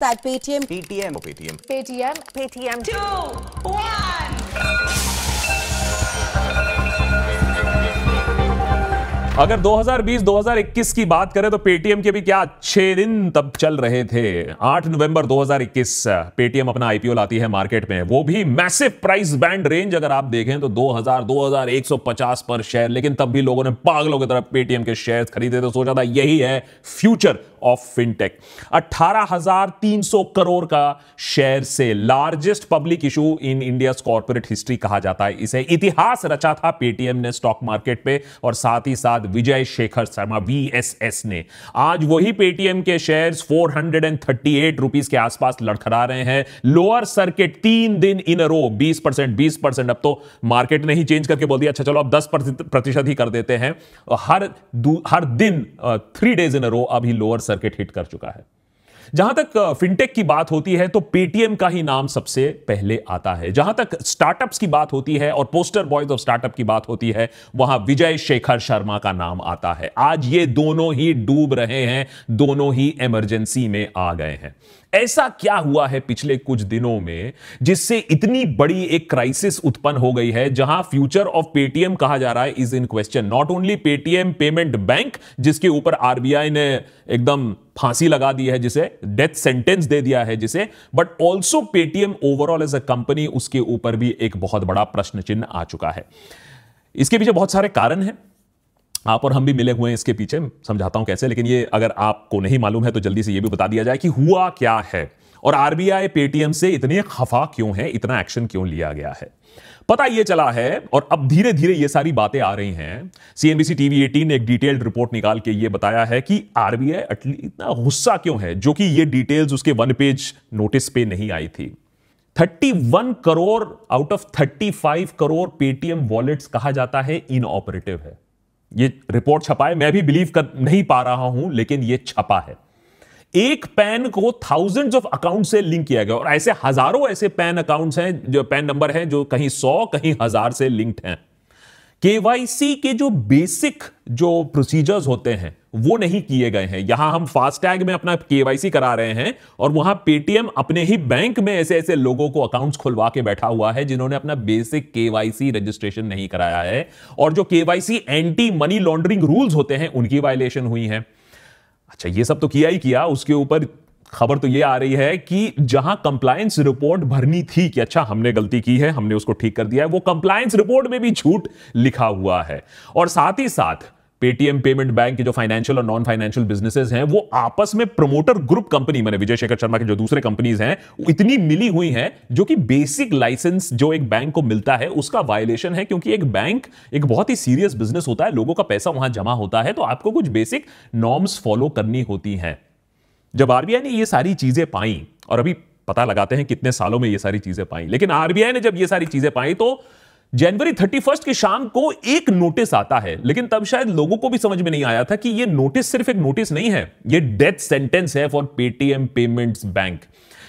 That Paytm. Paytm. Oh, Paytm. Paytm. Two, one. अगर 2020-2021 की बात करें तो पेटीएम के भी क्या अच्छे दिन तब चल रहे थे 8 नवंबर 2021 पेटीएम अपना आईपीओ लाती है मार्केट में वो भी मैसिव प्राइस बैंड रेंज अगर आप देखें तो 2000 2150 पर शेयर लेकिन तब भी लोगों ने पागलों की तरफ पेटीएम के शेयर खरीदे तो सोचा था यही है फ्यूचर ऑफ फिनटेक 18,300 करोड़ का शेयर से largest public issue in India corporate history कहा जाता है इसे इतिहास रचा था पेटीएम ने स्टॉक मार्केट पे और साथ ही साथ विजय शेखर शर्मा वीएसएस ने आज वही पेटीएम के शेयर्स 438 रुपीस के आसपास लड़खड़ा रहे हैं लोअर सर्किट तीन दिन इन रो 20 परसेंट बीस परसेंट अब तो मार्केट ने ही चेंज करके बोल दिया अच्छा चलो अब 10 प्रतिशत ही कर देते हैं हर हर दिन थ्री डेज इन रो अभी लोअर सर्किट हिट कर चुका है जहां तक फिनटेक की बात होती है तो पेटीएम का ही नाम सबसे पहले आता है जहां तक स्टार्टअप्स की बात होती है और पोस्टर बॉयज ऑफ स्टार्टअप की बात होती है वहां विजय शेखर शर्मा का नाम आता है आज ये दोनों ही डूब रहे हैं दोनों ही इमरजेंसी में आ गए हैं ऐसा क्या हुआ है पिछले कुछ दिनों में जिससे इतनी बड़ी एक क्राइसिस उत्पन्न हो गई है जहां फ्यूचर ऑफ पेटीएम कहा जा रहा है is in question not only Paytm payment bank जिसके ऊपर आरबीआई ने एकदम फांसी लगा दी है जिसे डेथ सेंटेंस दे दिया है जिसे but also Paytm overall as a company उसके ऊपर भी एक बहुत बड़ा प्रश्न चिन्ह आ चुका है इसके पीछे बहुत सारे कारण हैं आप और हम भी मिले हुए हैं इसके पीछे समझाता हूं कैसे लेकिन ये अगर आपको नहीं मालूम है तो जल्दी से ये भी बता दिया जाए कि हुआ क्या है और आरबीआई पेटीएम से इतने खफा क्यों है इतना एक्शन क्यों लिया गया है पता ये चला है और अब धीरे धीरे ये सारी बातें आ रही हैं सीएनबीसी टीवी एटीन ने एक डिटेल्ड रिपोर्ट निकाल के ये बताया है कि आरबीआई इतना गुस्सा क्यों है जो कि ये डिटेल्स उसके वन पेज नोटिस पे नहीं आई थी 31 crore out of 35 crore Paytm wallets कहा जाता है इनऑपरेटिव है ये रिपोर्ट छपा है मैं भी बिलीव कर नहीं पा रहा हूं लेकिन ये छपा है एक पैन को थाउजेंड्स ऑफ अकाउंट से लिंक किया गया और ऐसे हजारों ऐसे पैन अकाउंट्स हैं जो पैन नंबर हैं जो कहीं सौ कहीं हजार से लिंक्ड हैं केवाईसी के जो बेसिक जो प्रोसीजर्स होते हैं वो नहीं किए गए हैं यहां हम फास्टैग में अपना केवाईसी करा रहे हैं और वहां पेटीएम अपने ही बैंक में ऐसे ऐसे लोगों को अकाउंट्स खुलवा के बैठा हुआ है जिन्होंने अपना बेसिक केवाईसी रजिस्ट्रेशन नहीं कराया है और जो KYC anti money laundering rules होते हैं उनकी वायलेशन हुई है अच्छा ये सब तो किया ही किया उसके ऊपर खबर तो ये आ रही है कि जहां कंप्लायंस रिपोर्ट भरनी थी कि अच्छा हमने गलती की है हमने उसको ठीक कर दिया है वो कंप्लायंस रिपोर्ट में भी झूठ लिखा हुआ है और साथ ही साथ पेटीएम पेमेंट बैंक के जो फाइनेंशियल और नॉन फाइनेंशियल बिजनेसेस हैं वो आपस में प्रमोटर ग्रुप कंपनी मैंने विजय शेखर शर्मा के जो दूसरे कंपनीज हैं इतनी मिली हुई हैं जो कि बेसिक लाइसेंस जो एक बैंक को मिलता है उसका वायलेशन है क्योंकि एक बैंक एक बहुत ही सीरियस बिजनेस होता है लोगों का पैसा वहां जमा होता है तो आपको कुछ बेसिक नॉर्म्स फॉलो करनी होती हैं जब आरबीआई ने ये सारी चीजें पाई और अभी पता लगाते हैं कितने सालों में ये सारी चीजें पाई लेकिन आरबीआई ने जब ये सारी चीजें पाई तो जनवरी थर्टी फर्स्ट की शाम को एक नोटिस आता है लेकिन तब शायद लोगों को भी समझ में नहीं आया था कि ये नोटिस सिर्फ एक नोटिस नहीं है ये डेथ सेंटेंस है फॉर पेटीएम पेमेंट्स बैंक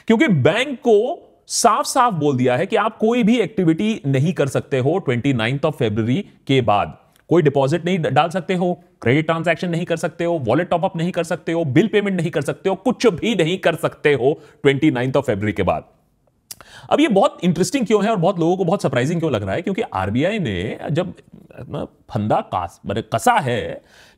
क्योंकि बैंक को साफ साफ बोल दिया है कि आप कोई भी एक्टिविटी नहीं कर सकते हो ट्वेंटी ऑफ फेब्रवरी के बाद कोई डिपॉजिट नहीं डाल सकते हो क्रेडिट ट्रांजैक्शन नहीं कर सकते हो वॉलेट टॉपअप नहीं कर सकते हो बिल पेमेंट नहीं कर सकते हो कुछ भी नहीं कर सकते हो ट्वेंटी नाइन्थ ऑफ फेबर के बाद अब ये बहुत इंटरेस्टिंग क्यों है और बहुत लोगों को बहुत सरप्राइजिंग क्यों लग रहा है क्योंकि आरबीआई ने जब फंदा कास मैंने कसा है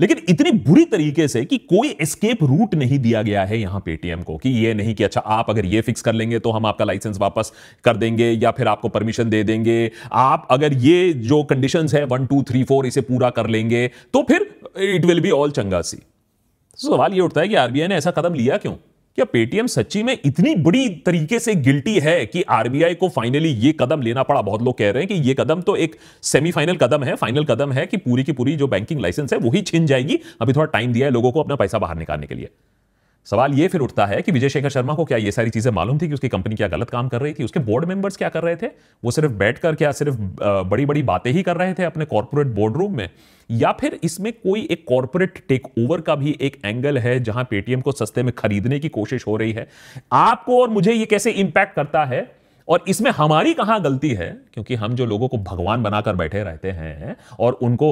लेकिन इतनी बुरी तरीके से कि कोई एस्केप रूट नहीं दिया गया है यहां पेटीएम को कि ये नहीं कि अच्छा आप अगर ये फिक्स कर लेंगे तो हम आपका लाइसेंस वापस कर देंगे या फिर आपको परमिशन दे देंगे आप अगर ये जो कंडीशन है वन टू थ्री फोर इसे पूरा कर लेंगे तो फिर इट विल बी ऑल चंगा सी तो सवाल ये उठता है कि आरबीआई ने ऐसा कदम लिया क्यों क्या पेटीएम सच्ची में इतनी बड़ी तरीके से गिल्टी है कि आरबीआई को फाइनली ये कदम लेना पड़ा बहुत लोग कह रहे हैं कि ये कदम तो एक सेमीफाइनल कदम है फाइनल कदम है कि पूरी की पूरी जो बैंकिंग लाइसेंस है वही छिन जाएगी अभी थोड़ा टाइम दिया है लोगों को अपना पैसा बाहर निकालने के लिए सवाल ये फिर उठता है कि विजय शेखर शर्मा को क्या ये सारी चीज़ें मालूम थी कि उसकी कंपनी क्या गलत काम कर रही थी उसके बोर्ड मेंबर्स क्या कर रहे थे वो सिर्फ बैठ कर क्या सिर्फ बड़ी बड़ी बातें ही कर रहे थे अपने कॉरपोरेट बोर्ड रूम में या फिर इसमें कोई एक कॉरपोरेट टेक ओवर का भी एक एंगल है जहां पेटीएम को सस्ते में खरीदने की कोशिश हो रही है आपको और मुझे ये कैसे इंपैक्ट करता है और इसमें हमारी कहां गलती है क्योंकि हम जो लोगों को भगवान बनाकर बैठे रहते हैं और उनको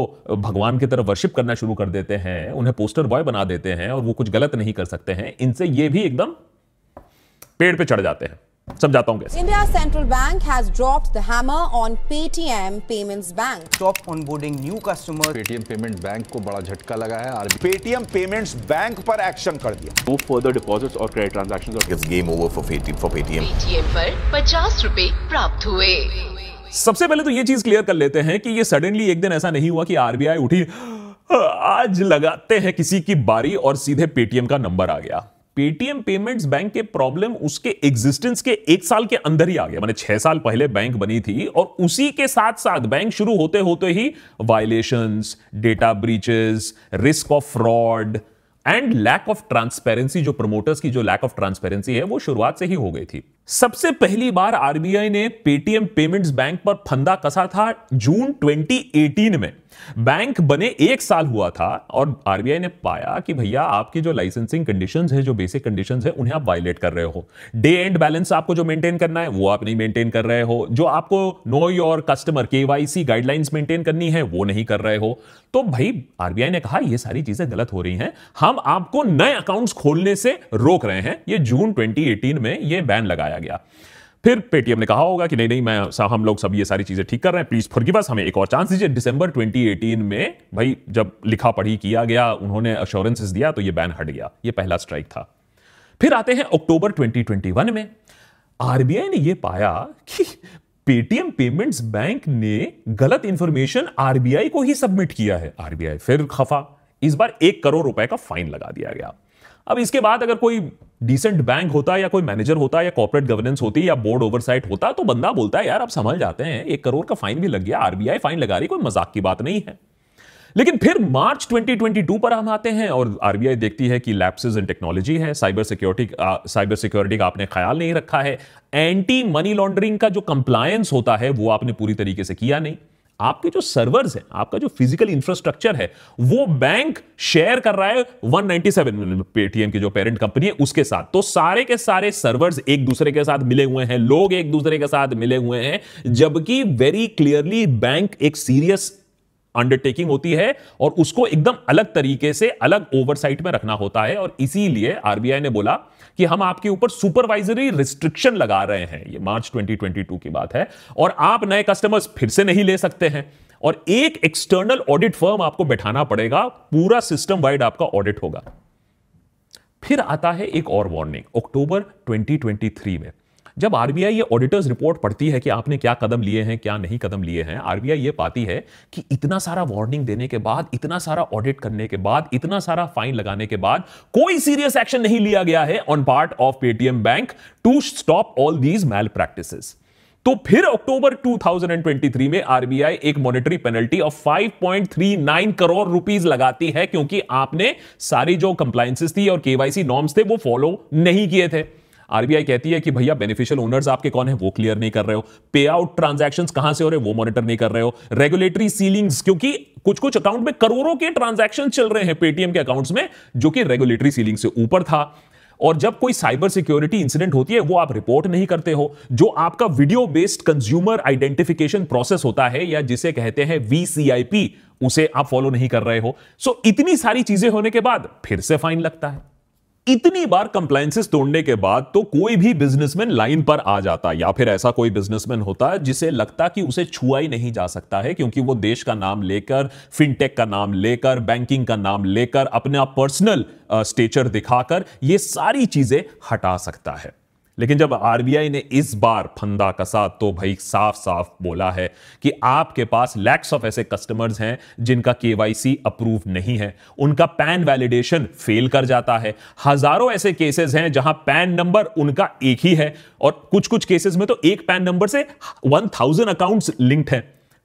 भगवान की तरफ वर्शिप करना शुरू कर देते हैं उन्हें पोस्टर बॉय बना देते हैं और वो कुछ गलत नहीं कर सकते हैं इनसे ये भी एकदम पेड़ पे चढ़ जाते हैं समझाता हूँ India central bank has drop the hammer on Paytm payments bank stop onboarding new customer Paytm payment bank को बड़ा झटका लगा है पेटीएम पेमेंट्स बैंक पर एक्शन कर दिया मूव फॉर द डिपॉजिट्स और credit transactions game over for Paytm for Paytm Paytm पर पचास रूपए प्राप्त हुए सबसे पहले तो ये चीज क्लियर कर लेते हैं कि ये सडनली एक दिन ऐसा नहीं हुआ कि आरबीआई उठी आज लगाते हैं किसी की बारी और सीधे पेटीएम का नंबर आ गया पेटीएम पेमेंट्स बैंक के प्रॉब्लम उसके एग्जिस्टेंस के एक साल के अंदर ही आ गया मैंने छह साल पहले बैंक बनी थी और उसी के साथ साथ बैंक शुरू होते होते ही violation data breaches risk of fraud and lack of transparency जो प्रमोटर्स की जो लैक ऑफ ट्रांसपेरेंसी है वो शुरुआत से ही हो गई थी सबसे पहली बार आरबीआई ने पेटीएम पेमेंट्स बैंक पर फंदा कसा था जून 2018 में बैंक बने एक साल हुआ था और आरबीआई ने पाया कि भैया आपकी जो लाइसेंसिंग कंडीशंस है जो बेसिक कंडीशंस है उन्हें आप वायलेट कर रहे हो डे एंड बैलेंस आपको जो मेंटेन करना है वो आप नहीं मेंटेन कर रहे हो जो आपको know your customer KYC guidelines maintain करनी है वो नहीं कर रहे हो तो भाई आरबीआई ने कहा ये सारी चीजें गलत हो रही हैं हम आपको नए अकाउंट्स खोलने से रोक रहे हैं ये जून ट्वेंटी में ये बैन लगाया किया गया फिर पेटीएम ने कहा होगा कि नहीं नहीं मैं सा, हम लोग सब ये सारी चीज़ें ठीक कर रहे हैं प्लीज़ फॉरगिव अस हमें एक और चांस दीजिए दिसंबर 2018 में भाई जब लिखा पढ़ी किया गया उन्होंने अश्योरेंसेस दिया तो ये बैन हट गया ये पहला स्ट्राइक था फिर आते हैं अक्टूबर 2021 में आरबीआई ने यह पाया कि पेटीएम पेमेंट्स बैंक ने गलत इंफॉर्मेशन आरबीआई को ही सबमिट किया है आरबीआई फिर खफा इस बार एक करोड़ रुपए का फाइन लगा दिया गया अब इसके बाद अगर कोई डिसेंट बैंक होता या कोई मैनेजर होता या कॉर्पोरेट गवर्नेंस होती या बोर्ड ओवरसाइट होता तो बंदा बोलता है यार अब संभल जाते हैं एक करोड़ का फाइन भी लग गया आरबीआई फाइन लगा रही कोई मजाक की बात नहीं है लेकिन फिर मार्च 2022 पर हम आते हैं और आरबीआई देखती है कि लैप्सिस इन टेक्नोलॉजी है साइबर सिक्योरिटी साइबर सिक्योरिटी का आपने ख्याल नहीं रखा है एंटी मनी लॉन्ड्रिंग का जो कंप्लायंस होता है वो आपने पूरी तरीके से किया नहीं आपके जो सर्वर्स हैं आपका जो फिजिकल इंफ्रास्ट्रक्चर है वो बैंक शेयर कर रहा है 197 पेटीएम की जो पेरेंट कंपनी है उसके साथ तो सारे के सारे सर्वर्स एक दूसरे के साथ मिले हुए हैं लोग एक दूसरे के साथ मिले हुए हैं जबकि वेरी क्लियरली बैंक एक सीरियस अंडरटेकिंग होती है और उसको एकदम अलग तरीके से अलग ओवरसाइट में रखना होता है और इसीलिए आरबीआई ने बोला कि हम आपके ऊपर सुपरवाइजरी रिस्ट्रिक्शन लगा रहे हैं ये मार्च 2022 की बात है और आप नए कस्टमर्स फिर से नहीं ले सकते हैं और एक एक्सटर्नल ऑडिट फर्म आपको बैठाना पड़ेगा पूरा सिस्टम वाइड आपका ऑडिट होगा फिर आता है एक और वार्निंग अक्टूबर 2023 में जब आरबीआई ये ऑडिटर्स रिपोर्ट पढ़ती है कि आपने क्या कदम लिए हैं क्या नहीं कदम लिए हैं आरबीआई ये पाती है कि इतना सारा वार्निंग देने के बाद इतना सारा ऑडिट करने के बाद इतना सारा फाइन लगाने के बाद कोई सीरियस एक्शन नहीं लिया गया है on part of Paytm bank to stop all these malpractice तो फिर अक्टूबर 2023 में आरबीआई एक monetary penalty of 5.39 crore rupees लगाती है क्योंकि आपने सारी जो कंप्लाइंसिस थी और केवाईसी नॉर्म्स थे वो फॉलो नहीं किए थे आरबीआई कहती है कि भैया बेनिफिशियल ओनर्स आपके कौन है वो क्लियर नहीं कर रहे हो पे आउट ट्रांजेक्शन कहां से हो रहे वो मॉनिटर नहीं कर रहे हो रेगुलेटरी सीलिंग क्योंकि कुछ कुछ अकाउंट में करोड़ों के ट्रांजेक्शन चल रहे हैं पेटीएम के अकाउंट्स में जो कि रेगुलेटरी सीलिंग से ऊपर था और जब कोई साइबर सिक्योरिटी इंसिडेंट होती है वो आप रिपोर्ट नहीं करते हो जो आपका video based consumer identification process होता है या जिसे कहते हैं वीसीआईपी उसे आप फॉलो नहीं कर रहे हो सो so, इतनी सारी चीजें होने के बाद फिर से फाइन लगता है इतनी बार कंप्लायसेस तोड़ने के बाद तो कोई भी बिजनेसमैन लाइन पर आ जाता या फिर ऐसा कोई बिजनेसमैन होता है जिसे लगता कि उसे छुआ ही नहीं जा सकता है क्योंकि वो देश का नाम लेकर फिनटेक का नाम लेकर बैंकिंग का नाम लेकर अपना पर्सनल स्टेचर दिखाकर ये सारी चीजें हटा सकता है लेकिन जब आरबीआई ने इस बार फंदा कसा तो भाई साफ साफ बोला है कि आपके पास लैक्स ऑफ ऐसे कस्टमर्स हैं जिनका केवाईसी अप्रूव नहीं है उनका पैन वैलिडेशन फेल कर जाता है हजारों ऐसे केसेस हैं जहां पैन नंबर उनका एक ही है और कुछ कुछ केसेस में तो एक पैन नंबर से वन थाउजेंड अकाउंट्स लिंक्ड हैं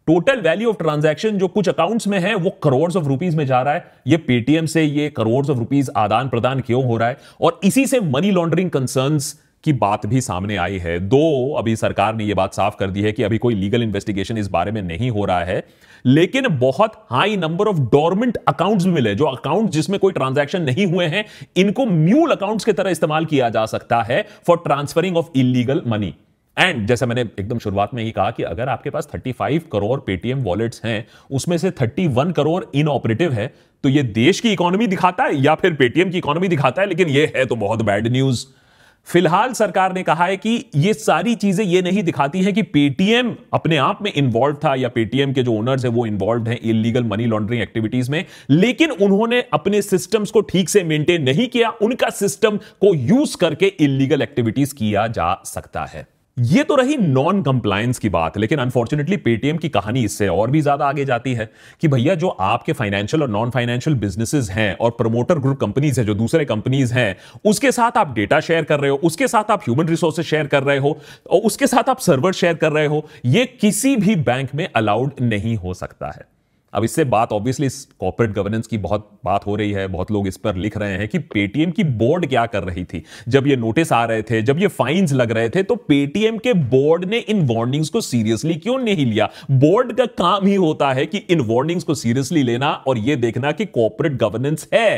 टोटल वैल्यू ऑफ ट्रांजैक्शन जो कुछ अकाउंट्स में है वो करोड़ ऑफ रुपीज में जा रहा है ये पेटीएम से ये करोड़ ऑफ रुपीज आदान प्रदान क्यों हो रहा है और इसी से मनी लॉन्ड्रिंग कंसर्न्स की बात भी सामने आई है दो अभी सरकार ने यह बात साफ कर दी है कि अभी कोई लीगल इन्वेस्टिगेशन इस बारे में नहीं हो रहा है लेकिन बहुत high number of dormant accounts मिले जो अकाउंट जिसमें कोई ट्रांजैक्शन नहीं हुए हैं इनको म्यूल अकाउंट्स की तरह इस्तेमाल किया जा सकता है for transferring of illegal money and जैसे मैंने एकदम शुरुआत में ही कहा कि अगर आपके पास 35 करोड़ पेटीएम वॉलेट्स हैं उसमें से 31 करोड़ इनऑपरेटिव है तो ये देश की इकोनॉमी दिखाता है या फिर पेटीएम की इकोनॉमी दिखाता है लेकिन ये है तो बहुत बैड न्यूज़ फिलहाल सरकार ने कहा है कि ये सारी चीजें ये नहीं दिखाती हैं कि पेटीएम अपने आप में इन्वॉल्व था या पेटीएम के जो ओनर्स हैं वो इन्वॉल्व हैं इलीगल मनी लॉन्ड्रिंग एक्टिविटीज में लेकिन उन्होंने अपने सिस्टम्स को ठीक से मेंटेन नहीं किया उनका सिस्टम को यूज करके इलीगल एक्टिविटीज किया जा सकता है ये तो रही नॉन कंप्लायंस की बात लेकिन अनफॉर्चुनेटली पेटीएम की कहानी इससे और भी ज्यादा आगे जाती है कि भैया जो आपके फाइनेंशियल और नॉन फाइनेंशियल बिजनेसेस हैं और प्रमोटर ग्रुप कंपनीज है जो दूसरे कंपनीज हैं उसके साथ आप डेटा शेयर कर रहे हो उसके साथ आप ह्यूमन रिसोर्सेज शेयर कर रहे हो और उसके साथ आप सर्वर शेयर कर रहे हो ये किसी भी बैंक में अलाउड नहीं हो सकता है अब इससे बात ऑब्वियसली इस कॉर्पोरेट गवर्नेंस की बहुत बात हो रही है बहुत लोग इस पर लिख रहे हैं कि पेटीएम की बोर्ड क्या कर रही थी जब ये नोटिस आ रहे थे जब ये फाइन्स लग रहे थे तो पेटीएम के बोर्ड ने इन वार्निंग्स को सीरियसली क्यों नहीं लिया बोर्ड का काम ही होता है कि इन वार्निंग्स को सीरियसली लेना और यह देखना कि कॉर्पोरेट गवर्नेंस है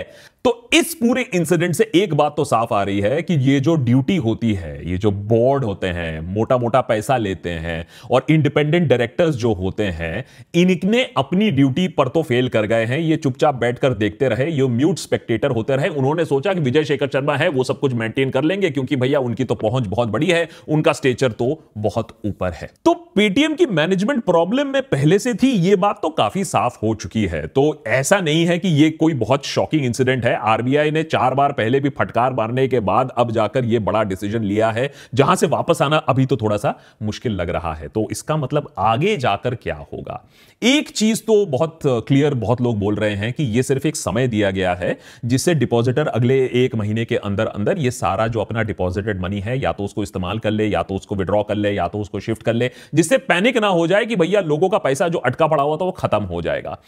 तो इस पूरे इंसिडेंट से एक बात तो साफ आ रही है कि ये जो ड्यूटी होती है ये जो बोर्ड होते हैं मोटा मोटा पैसा लेते हैं और इंडिपेंडेंट डायरेक्टर्स जो होते हैं इनने अपनी ड्यूटी पर तो फेल कर गए हैं ये चुपचाप बैठकर देखते रहे ये म्यूट स्पेक्टेटर होते रहे उन्होंने सोचा कि विजय शेखर शर्मा है वो सब कुछ मेंटेन कर लेंगे क्योंकि भैया उनकी तो पहुंच बहुत बड़ी है उनका स्टेचर तो बहुत ऊपर है तो पेटीएम की मैनेजमेंट प्रॉब्लम में पहले से थी ये बात तो काफी साफ हो चुकी है तो ऐसा नहीं है कि ये कोई बहुत शॉकिंग इंसिडेंट है आरबीआई ने चार बार पहले भी फटकार मारने के बाद अब जाकर यह बड़ा डिसीजन लिया है जहां से वापस आना अभी तो थोड़ा सा मुश्किल लग रहा है तो इसका मतलब आगे जाकर क्या होगा एक चीज तो बहुत क्लियर बहुत लोग बोल रहे हैं कि यह सिर्फ एक समय दिया गया है जिससे डिपॉजिटर अगले एक महीने के अंदर अंदर यह सारा जो अपना डिपॉजिटेड मनी है या तो उसको इस्तेमाल कर ले या तो उसको विड्रॉ कर ले या तो उसको शिफ्ट कर ले जिससे पैनिक ना हो जाए कि भैया लोगों का पैसा जो अटका पड़ा हुआ था वो खत्म हो जाएगा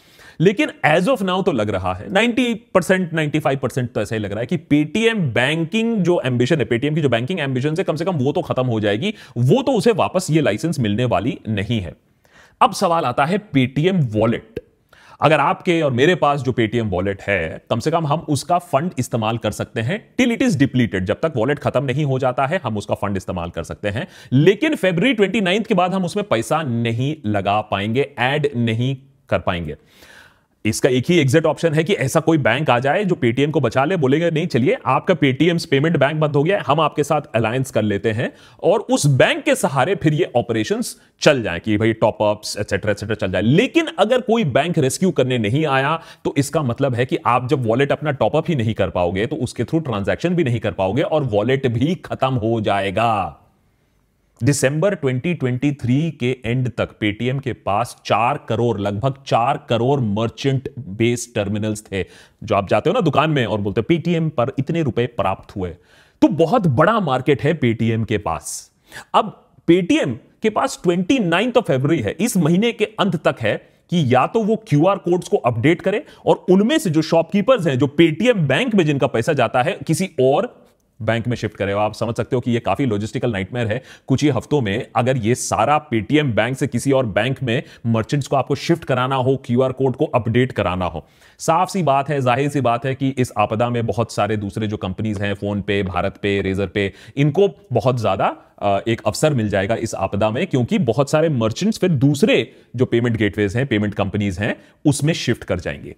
लेकिन एज ऑफ नाउ तो लग रहा है नाइनटी परसेंट 95 परसेंट तो ऐसा ही लग रहा है कि पेटीएम बैंकिंग जो एम्बिशन है पेटीएम की जो बैंकिंग एम्बिशन है कम से कम वो तो खत्म हो जाएगी वो तो उसे वापस ये लाइसेंस मिलने वाली नहीं है अब सवाल आता है पेटीएम वॉलेट अगर आपके और मेरे पास जो पेटीएम वॉलेट है कम से कम हम उसका फंड इस्तेमाल कर सकते हैं टिल इट इज डिप्लीटेड जब तक वॉलेट खत्म नहीं हो जाता है हम उसका फंड इस्तेमाल कर सकते हैं लेकिन फेब्रवरी ट्वेंटी के बाद हम उसमें पैसा नहीं लगा पाएंगे ऐड नहीं कर पाएंगे इसका एक ही एग्जिट ऑप्शन है कि ऐसा कोई बैंक आ जाए जो पेटीएम को बचा ले बोलेंगे नहीं चलिए आपका पेटीएम पेमेंट बैंक बंद हो गया हम आपके साथ अलायंस कर लेते हैं और उस बैंक के सहारे फिर ये ऑपरेशन चल जाए कि भाई टॉप टॉपअप्स एक्सेट्रा एक्सेट्रा चल जाए लेकिन अगर कोई बैंक रेस्क्यू करने नहीं आया तो इसका मतलब है कि आप जब वॉलेट अपना टॉपअप ही नहीं कर पाओगे तो उसके थ्रू ट्रांजेक्शन भी नहीं कर पाओगे और वॉलेट भी खत्म हो जाएगा दिसंबर 2023 के एंड तक पेटीएम के पास चार करोड़ लगभग चार करोड़ मर्चेंट बेस्ड टर्मिनल्स थे जो आप जाते हो ना दुकान में और बोलते पेटीएम पर इतने रुपए प्राप्त हुए तो बहुत बड़ा मार्केट है पेटीएम के पास अब पेटीएम के पास ट्वेंटी नाइन्थ ऑफ फेबर है इस महीने के अंत तक है कि या तो वो क्यू आर कोड्स को अपडेट करे और उनमें से जो शॉपकीपर्स हैं जो पेटीएम बैंक में जिनका पैसा जाता है किसी और बैंक में शिफ्ट करे हो आप समझ सकते हो कि ये काफी लॉजिस्टिकल नाइटमेयर है कुछ ही हफ्तों में अगर ये सारा पेटीएम बैंक से किसी और बैंक में मर्चेंट्स को आपको शिफ्ट कराना हो क्यू कोड को अपडेट कराना हो साफ सी बात है जाहिर सी बात है कि इस आपदा में बहुत सारे दूसरे जो कंपनीज हैं फोन पे भारत पे रेजर पे इनको बहुत ज्यादा एक अवसर मिल जाएगा इस आपदा में क्योंकि बहुत सारे मर्चेंट्स फिर दूसरे जो पेमेंट गेटवेज हैं पेमेंट कंपनीज हैं उसमें शिफ्ट कर जाएंगे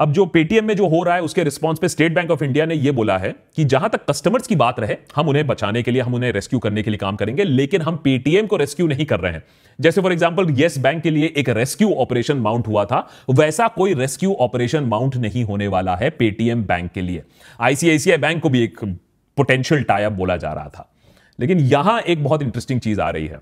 अब जो पेटीएम में जो हो रहा है उसके रिस्पॉन्स पे स्टेट बैंक ऑफ इंडिया ने यह बोला है कि जहां तक कस्टमर्स की बात रहे हम उन्हें बचाने के लिए हम उन्हें रेस्क्यू करने के लिए काम करेंगे लेकिन हम पेटीएम को रेस्क्यू नहीं कर रहे हैं जैसे फॉर एग्जाम्पल येस बैंक के लिए एक रेस्क्यू ऑपरेशन माउंट हुआ था वैसा कोई रेस्क्यू ऑपरेशन माउंट नहीं होने वाला है पेटीएम बैंक के लिए आईसीआईसीआई बैंक को भी एक पोटेंशियल टाइप बोला जा रहा था लेकिन यहां एक बहुत इंटरेस्टिंग चीज आ रही है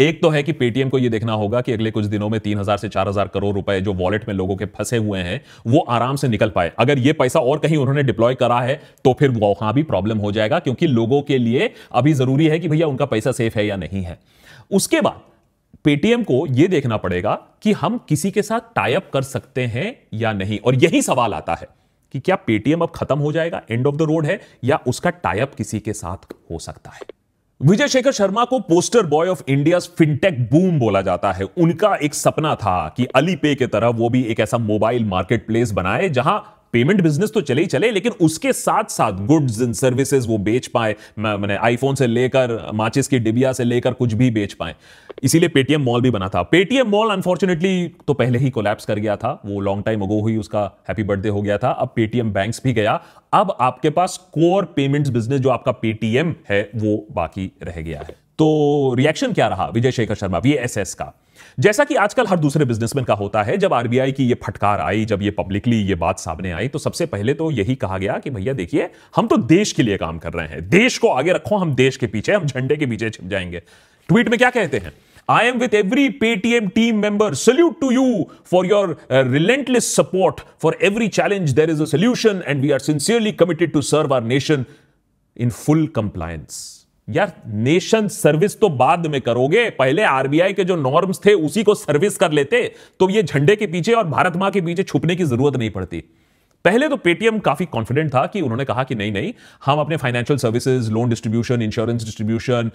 एक तो है कि पेटीएम को यह देखना होगा कि अगले कुछ दिनों में तीन हजार से चार हजार करोड़ रुपए जो वॉलेट में लोगों के फंसे हुए हैं वो आराम से निकल पाए अगर ये पैसा और कहीं उन्होंने डिप्लॉय करा है तो फिर वहां भी प्रॉब्लम हो जाएगा क्योंकि लोगों के लिए अभी जरूरी है कि भैया उनका पैसा सेफ है या नहीं है उसके बाद पेटीएम को यह देखना पड़ेगा कि हम किसी के साथ टाइप कर सकते हैं या नहीं और यही सवाल आता है कि क्या पेटीएम अब खत्म हो जाएगा एंड ऑफ द रोड है या उसका टाइप किसी के साथ हो सकता है विजय शेखर शर्मा को poster boy of India fintech boom बोला जाता है उनका एक सपना था कि अली पे की तरह वो भी एक ऐसा मोबाइल मार्केट प्लेस बनाए जहां पेमेंट बिजनेस तो चले ही चले लेकिन उसके साथ साथ गुड्स एंड सर्विसेज वो बेच पाए मैंने आईफोन से लेकर माचिस की डिबिया से लेकर कुछ भी बेच पाए इसीलिए पेटीएम मॉल भी बना था पेटीएम मॉल अनफॉर्चुनेटली तो पहले ही कोलैप्स कर गया था वो लॉन्ग टाइम अगो हुई उसका हैप्पी बर्थडे हो गया था अब पेटीएम बैंक भी गया अब आपके पास कोर पेमेंट्स बिजनेस जो आपका पेटीएम है वो बाकी रह गया है तो रिएक्शन क्या रहा विजय शेखर शर्मा वी का जैसा कि आजकल हर दूसरे बिजनेसमैन का होता है जब आरबीआई की ये फटकार आई जब ये पब्लिकली ये बात सामने आई तो सबसे पहले तो यही कहा गया कि भैया देखिए हम तो देश के लिए काम कर रहे हैं देश को आगे रखो हम देश के पीछे हम झंडे के पीछे छिप जाएंगे ट्वीट में क्या कहते हैं I am with every Paytm team member. Salute to you for your uh, relentless support. For every challenge, there is a solution, and we are sincerely committed to serve our nation in full compliance. यार nation service तो बाद में करोगे पहले RBI के जो norms थे उसी को सर्विस कर लेते तो ये झंडे के पीछे और भारत मां के पीछे छुपने की जरूरत नहीं पड़ती पहले तो पेटीएम काफी कॉन्फिडेंट था कि उन्होंने कहा कि नहीं नहीं हम अपने financial services loan distribution insurance distribution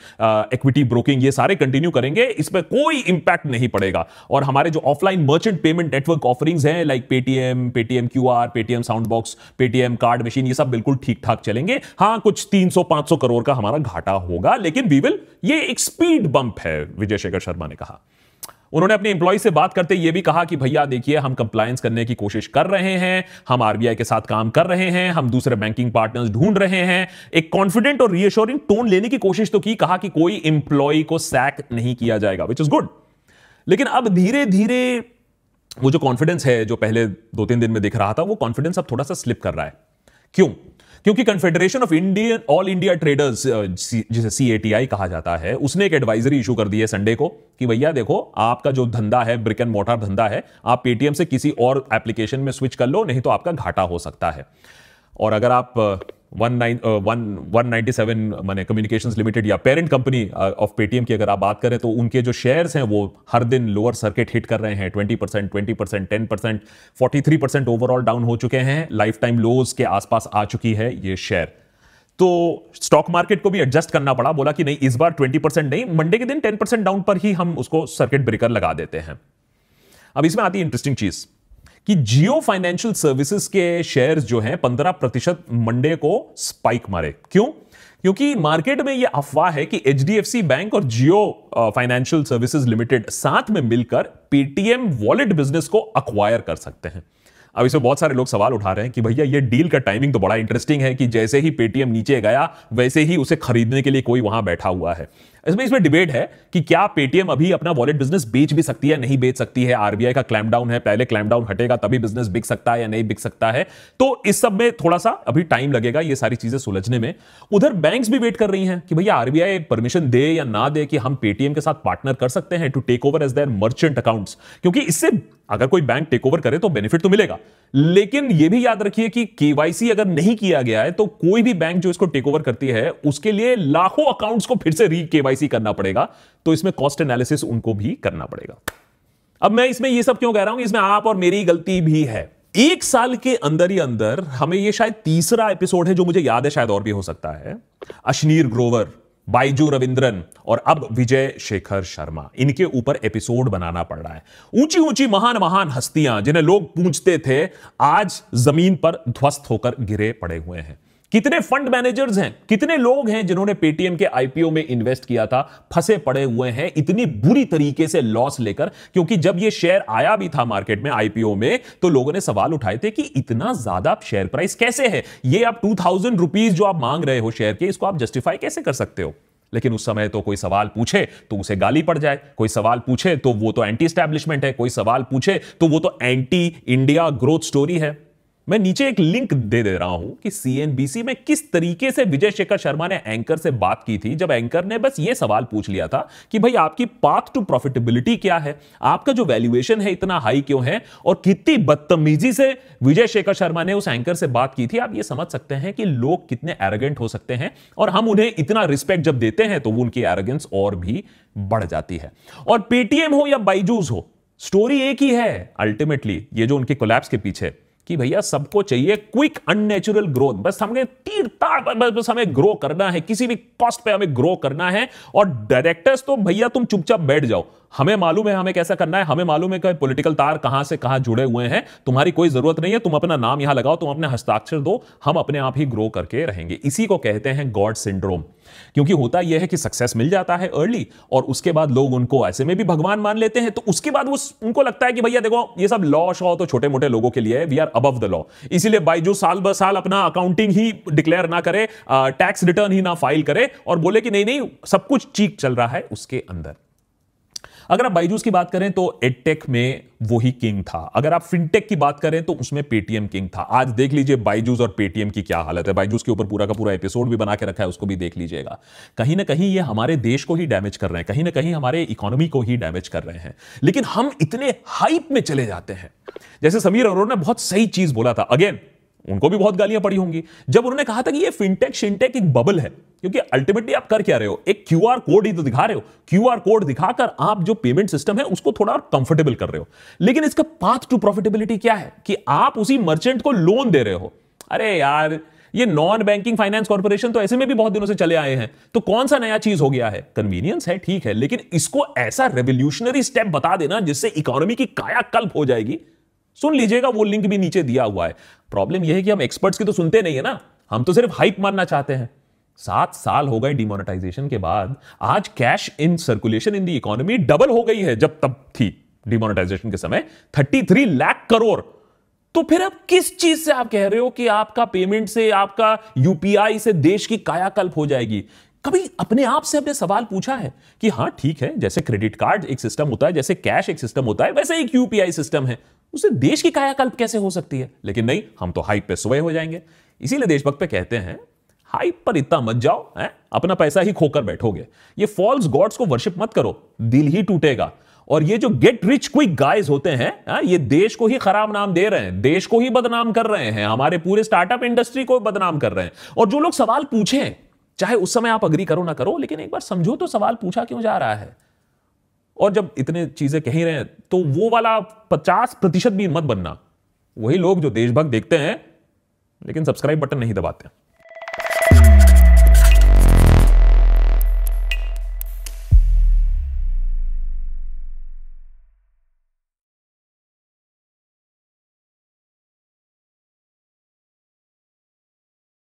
equity broking ये सारे कंटिन्यू करेंगे इस पर कोई इंपैक्ट नहीं पड़ेगा और हमारे जो offline merchant payment network offerings हैं like Paytm Paytm Q R Paytm sound box Paytm card machine ये सब बिल्कुल ठीक ठाक चलेंगे हाँ कुछ तीन सौ करोड़ का हमारा घाटा होगा लेकिन वी विल ये एक स्पीड बंप है विजय शेखर शर्मा ने कहा उन्होंने अपने इंप्लॉय से बात करते ये भी कहा कि भैया देखिए हम कंप्लायंस करने की कोशिश कर रहे हैं हम आरबीआई के साथ काम कर रहे हैं हम दूसरे बैंकिंग पार्टनर्स ढूंढ रहे हैं एक कॉन्फिडेंट और रीअश्योरिंग टोन लेने की कोशिश तो की कहा कि कोई इंप्लॉय को सैक नहीं किया जाएगा विच इज गुड लेकिन अब धीरे धीरे वो जो कॉन्फिडेंस है जो पहले दो तीन दिन में दिख रहा था वो कॉन्फिडेंस अब थोड़ा सा स्लिप कर रहा है क्यों क्योंकि confederation of Indian all India traders जिसे सी कहा जाता है उसने एक एडवाइजरी इशू कर दी है संडे को कि भैया देखो आपका जो धंधा है ब्रिक एंड मोटर धंधा है आप पेटीएम से किसी और एप्लीकेशन में स्विच कर लो नहीं तो आपका घाटा हो सकता है और अगर आप one nine one one communications limited या पेरेंट कंपनी ऑफ पेटीएम की अगर आप बात करें तो उनके जो शेयर्स हैं वो हर दिन लोअर सर्किट हिट कर रहे हैं twenty percent twenty percent ten percent forty three percent overall down हो चुके हैं लाइफ टाइम लोज के आसपास आ चुकी है ये शेयर तो स्टॉक मार्केट को भी एडजस्ट करना पड़ा बोला कि नहीं इस बार ट्वेंटी परसेंट नहीं मंडे के दिन टेन परसेंट डाउन पर ही हम उसको सर्किट ब्रेकर लगा देते हैं अब इसमें आती है इंटरेस्टिंग चीज़ कि जियो फाइनेंशियल सर्विसेज के शेयर्स जो हैं 15 प्रतिशत मंडे को स्पाइक मारे क्यों क्योंकि मार्केट में यह अफवाह है कि एच बैंक और जियो फाइनेंशियल सर्विसेज लिमिटेड साथ में मिलकर पेटीएम वॉलेट बिजनेस को अक्वायर कर सकते हैं अब इसमें बहुत सारे लोग सवाल उठा रहे हैं कि भैया ये डील का टाइमिंग तो बड़ा इंटरेस्टिंग है कि जैसे ही पेटीएम नीचे गया वैसे ही उसे खरीदने के लिए कोई वहां बैठा हुआ है इसमें इसमें डिबेट है कि क्या पेटीएम अभी अपना वॉलेट बिजनेस बेच भी सकती है नहीं बेच सकती है आरबीआई का डाउन है पहले क्लैमडाउन हटेगा तभी बिजनेस बिक सकता है या नहीं बिक सकता है तो इस सब में थोड़ा सा अभी टाइम लगेगा ये सारी चीजें सुलझने में उधर बैंक भी वेट कर रही हैं कि भैया आरबीआई परमिशन दे या ना दे कि हम पेटीएम के साथ पार्टनर कर सकते हैं to take over as their merchant account क्योंकि इससे अगर कोई बैंक टेक ओवर करे तो बेनिफिट तो मिलेगा लेकिन यह भी याद रखिए कि केवाईसी अगर नहीं किया गया है तो कोई भी बैंक जो इसको टेक ओवर करती है उसके लिए लाखों अकाउंट्स को फिर से री केवाई केवाईसी करना पड़ेगा तो इसमें कॉस्ट एनालिसिस उनको भी करना पड़ेगा अब मैं इसमें ये सब क्यों कह रहा हूं इसमें आप और मेरी गलती भी है एक साल के अंदर ही अंदर हमें ये शायद तीसरा एपिसोड है जो मुझे याद है शायद और भी हो सकता है अश्नीर ग्रोवर बाइजू रविंद्रन और अब विजय शेखर शर्मा इनके ऊपर एपिसोड बनाना पड़ रहा है ऊंची ऊंची महान महान हस्तियां जिन्हें लोग पूछते थे आज जमीन पर ध्वस्त होकर गिरे पड़े हुए हैं कितने फंड मैनेजर्स हैं कितने लोग हैं जिन्होंने पेटीएम के आईपीओ में इन्वेस्ट किया था फंसे पड़े हुए हैं इतनी बुरी तरीके से लॉस लेकर क्योंकि जब ये शेयर आया भी था मार्केट में आईपीओ में तो लोगों ने सवाल उठाए थे कि इतना ज्यादा शेयर प्राइस कैसे है ये आप टू थाउजेंड रुपीज जो आप मांग रहे हो शेयर के इसको आप जस्टिफाई कैसे कर सकते हो लेकिन उस समय तो कोई सवाल पूछे तो उसे गाली पड़ जाए कोई सवाल पूछे तो वो तो एंटी स्टैब्लिशमेंट है कोई सवाल पूछे तो वो तो एंटी इंडिया ग्रोथ स्टोरी है मैं नीचे एक लिंक दे दे रहा हूं कि सीएनबीसी में किस तरीके से विजय शेखर शर्मा ने एंकर से बात की थी जब एंकर ने बस ये सवाल पूछ लिया था कि भाई आपकी पाथ टू प्रॉफिटेबिलिटी क्या है आपका जो वैल्यूएशन है इतना हाई क्यों है और कितनी बदतमीजी से विजय शेखर शर्मा ने उस एंकर से बात की थी आप ये समझ सकते हैं कि लोग कितने एरोगेंट हो सकते हैं और हम उन्हें इतना रिस्पेक्ट जब देते हैं तो वो उनकी एरोगेंस और भी बढ़ जाती है और पेटीएम हो या बाइजूज हो स्टोरी एक ही है अल्टीमेटली ये जो उनके कोलैप्स के पीछे कि भैया सबको चाहिए क्विक अननेचुरल ग्रोथ बस हमें तीर ताड़ बस, बस हमें ग्रो करना है किसी भी कॉस्ट पे हमें ग्रो करना है और डायरेक्टर्स तो भैया तुम चुपचाप बैठ जाओ हमें मालूम है हमें कैसा करना है हमें मालूम है कि पॉलिटिकल तार कहां से कहां जुड़े हुए हैं तुम्हारी कोई जरूरत नहीं है तुम अपना नाम यहां लगाओ तुम अपने हस्ताक्षर दो हम अपने आप ही ग्रो करके रहेंगे इसी को कहते हैं गॉड सिंड्रोम क्योंकि होता यह है कि सक्सेस मिल जाता है अर्ली और उसके बाद लोग उनको ऐसे में भी भगवान मान लेते हैं तो उसके बाद वो उनको लगता है कि भैया देखो ये सब लॉ शॉ तो छोटे मोटे लोगों के लिए we are above the law इसीलिए बाई जो साल ब साल अपना अकाउंटिंग ही डिक्लेयर ना करे टैक्स रिटर्न ही ना फाइल करे और बोले कि नहीं नहीं सब कुछ चीक चल रहा है उसके अंदर अगर आप बाइजूस की बात करें तो एडटेक में वो ही किंग था अगर आप फिनटेक की बात करें तो उसमें पेटीएम किंग था आज देख लीजिए बाइजूस और पेटीएम की क्या हालत है बाइजूस के ऊपर पूरा का पूरा एपिसोड भी बना के रखा है उसको भी देख लीजिएगा कहीं ना कहीं ये हमारे देश को ही डैमेज कर रहे हैं कहीं ना कहीं हमारे इकोनॉमी को ही डैमेज कर रहे हैं लेकिन हम इतने हाइप में चले जाते हैं जैसे समीर अरोड़ा ने बहुत सही चीज बोला था अगेन उनको भी बहुत गालियां पड़ी होंगी जब उन्होंने कहा था कि ये फिनटेक शिनटेक एक बबल है क्योंकि अल्टीमेटली आप कर क्या रहे हो एक क्यू कोड ही तो दिखा रहे हो क्यू कोड दिखाकर आप जो पेमेंट सिस्टम है उसको थोड़ा कंफर्टेबल कर रहे हो लेकिन इसका पाथ टू प्रॉफिटेबिलिटी क्या है कि आप उसी मर्चेंट को लोन दे रहे हो अरे यार ये नॉन बैंकिंग फाइनेंस कॉर्पोरेशन तो ऐसे में भी बहुत दिनों से चले आए हैं तो कौन सा नया चीज हो गया है कन्वीनियंस है ठीक है लेकिन इसको ऐसा रेवोल्यूशनरी स्टेप बता देना जिससे इकोनॉमी की कायाकल्प हो जाएगी सुन लीजिएगा वो लिंक भी नीचे दिया हुआ है प्रॉब्लम यह है कि हम एक्सपर्ट्स की तो सुनते नहीं है ना हम तो सिर्फ हाइप मारना चाहते हैं सात साल हो गए डिमोनेटाइजेशन के बाद आज cash in circulation in the economy double हो गई है जब तब थी डिमोनेटाइजेशन के समय थर्टी थ्री लाख करोड़ तो फिर अब किस चीज से आप कह रहे हो कि आपका पेमेंट से आपका यूपीआई से देश की कायाकल्प हो जाएगी कभी अपने आप से अपने सवाल पूछा है कि हाँ ठीक है जैसे क्रेडिट कार्ड एक सिस्टम होता है जैसे कैश एक सिस्टम होता है वैसे एक यूपीआई सिस्टम है उससे देश की कायाकल्प कैसे हो सकती है लेकिन नहीं हम तो हाइप पे सोए हो जाएंगे इसीलिए देशभक्त पे कहते हैं हाइप पर इतना मत जाओ है अपना पैसा ही खोकर बैठोगे ये फॉल्स गॉड्स को वर्शिप मत करो दिल ही टूटेगा और ये जो गेट रिच क्विक गाइस होते हैं आ, ये देश को ही खराब नाम दे रहे हैं देश को ही बदनाम कर रहे हैं हमारे पूरे स्टार्टअप इंडस्ट्री को बदनाम कर रहे हैं और जो लोग सवाल पूछे चाहे उस समय आप अग्री करो ना करो लेकिन एक बार समझो तो सवाल पूछा क्यों जा रहा है और जब इतने चीजें कह रहे हैं तो वो वाला पचास प्रतिशत भी मत बनना वही लोग जो देशभक्त देखते हैं लेकिन सब्सक्राइब बटन नहीं दबाते हैं